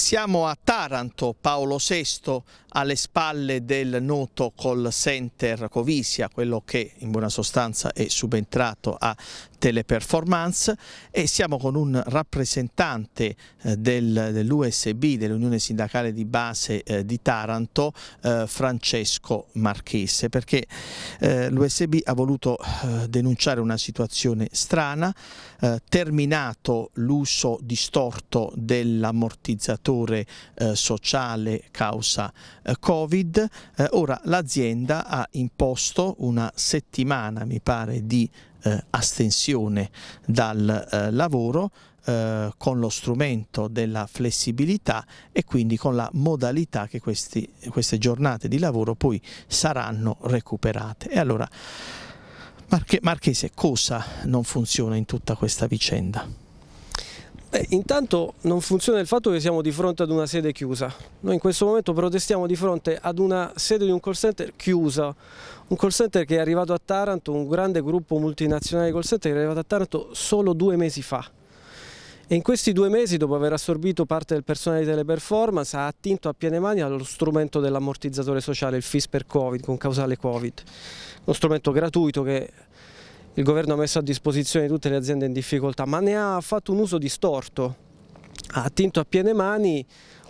Siamo a Taranto, Paolo VI, alle spalle del noto call center Covisia, quello che in buona sostanza è subentrato a teleperformance e siamo con un rappresentante eh, del, dell'USB, dell'Unione Sindacale di Base eh, di Taranto, eh, Francesco Marchese, perché eh, l'USB ha voluto eh, denunciare una situazione strana, terminato l'uso distorto dell'ammortizzatore sociale causa eh, Covid, eh, ora l'azienda ha imposto una settimana, mi pare, di eh, astensione dal eh, lavoro eh, con lo strumento della flessibilità e quindi con la modalità che questi, queste giornate di lavoro poi saranno recuperate. E allora, Marchese, cosa non funziona in tutta questa vicenda? Beh, intanto non funziona il fatto che siamo di fronte ad una sede chiusa. Noi in questo momento protestiamo di fronte ad una sede di un call center chiusa, un call center che è arrivato a Taranto, un grande gruppo multinazionale di call center che è arrivato a Taranto solo due mesi fa. E in questi due mesi, dopo aver assorbito parte del personale di teleperformance, ha attinto a piene mani allo strumento dell'ammortizzatore sociale, il FIS per Covid, con causale Covid. Uno strumento gratuito che il governo ha messo a disposizione tutte le aziende in difficoltà, ma ne ha fatto un uso distorto, ha attinto a piene mani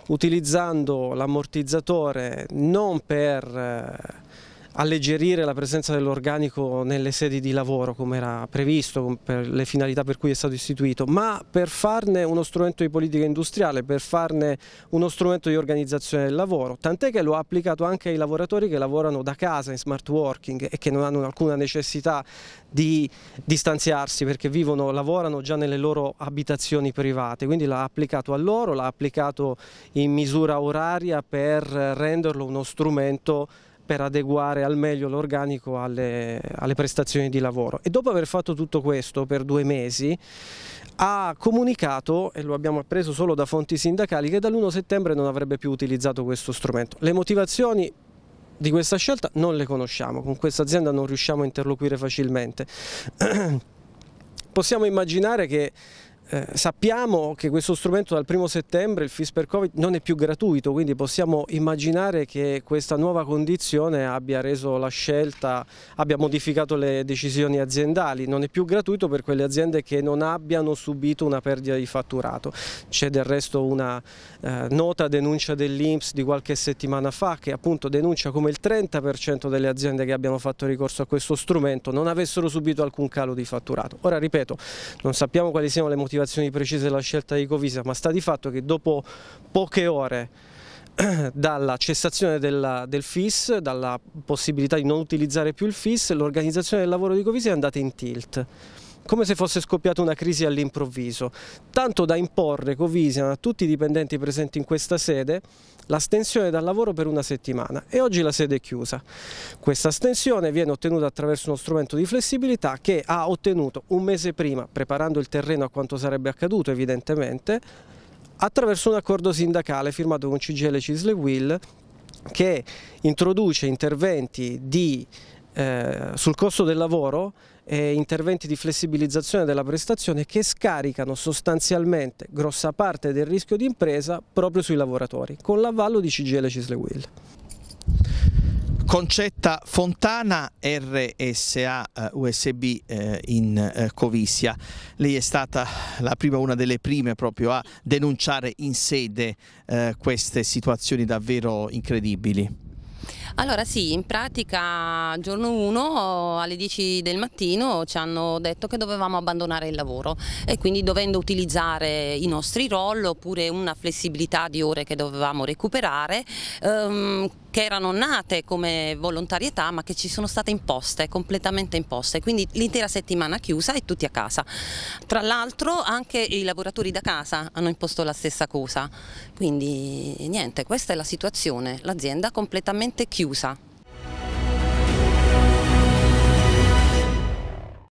utilizzando l'ammortizzatore non per eh, alleggerire la presenza dell'organico nelle sedi di lavoro come era previsto per le finalità per cui è stato istituito, ma per farne uno strumento di politica industriale, per farne uno strumento di organizzazione del lavoro, tant'è che lo ha applicato anche ai lavoratori che lavorano da casa in smart working e che non hanno alcuna necessità di distanziarsi perché vivono, lavorano già nelle loro abitazioni private, quindi l'ha applicato a loro, l'ha applicato in misura oraria per renderlo uno strumento per adeguare al meglio l'organico alle, alle prestazioni di lavoro. E dopo aver fatto tutto questo per due mesi ha comunicato, e lo abbiamo appreso solo da fonti sindacali, che dall'1 settembre non avrebbe più utilizzato questo strumento. Le motivazioni di questa scelta non le conosciamo, con questa azienda non riusciamo a interloquire facilmente. Possiamo immaginare che eh, sappiamo che questo strumento dal 1 settembre, il FIS per Covid, non è più gratuito, quindi possiamo immaginare che questa nuova condizione abbia reso la scelta, abbia modificato le decisioni aziendali. Non è più gratuito per quelle aziende che non abbiano subito una perdita di fatturato. C'è del resto una eh, nota denuncia dell'Inps di qualche settimana fa che appunto denuncia come il 30% delle aziende che abbiano fatto ricorso a questo strumento non avessero subito alcun calo di fatturato. Ora ripeto, non sappiamo quali siano le motivazioni motivazioni precise della scelta di Covisa, ma sta di fatto che dopo poche ore dalla cessazione della, del FIS, dalla possibilità di non utilizzare più il FIS, l'organizzazione del lavoro di Covisa è andata in tilt come se fosse scoppiata una crisi all'improvviso, tanto da imporre Covisian a tutti i dipendenti presenti in questa sede la stensione dal lavoro per una settimana e oggi la sede è chiusa. Questa stensione viene ottenuta attraverso uno strumento di flessibilità che ha ottenuto un mese prima, preparando il terreno a quanto sarebbe accaduto evidentemente, attraverso un accordo sindacale firmato con CGL Cisle Will che introduce interventi di eh, sul costo del lavoro e interventi di flessibilizzazione della prestazione che scaricano sostanzialmente grossa parte del rischio di impresa proprio sui lavoratori, con l'avallo di CGL Cislewil. Concetta Fontana, RSA eh, USB eh, in Covissia, Lei è stata la prima, una delle prime proprio a denunciare in sede queste situazioni davvero incredibili. Allora sì, in pratica giorno 1 alle 10 del mattino ci hanno detto che dovevamo abbandonare il lavoro e quindi dovendo utilizzare i nostri roll oppure una flessibilità di ore che dovevamo recuperare, ehm, che erano nate come volontarietà ma che ci sono state imposte, completamente imposte, quindi l'intera settimana chiusa e tutti a casa. Tra l'altro anche i lavoratori da casa hanno imposto la stessa cosa, quindi niente, questa è la situazione, l'azienda completamente chiusa.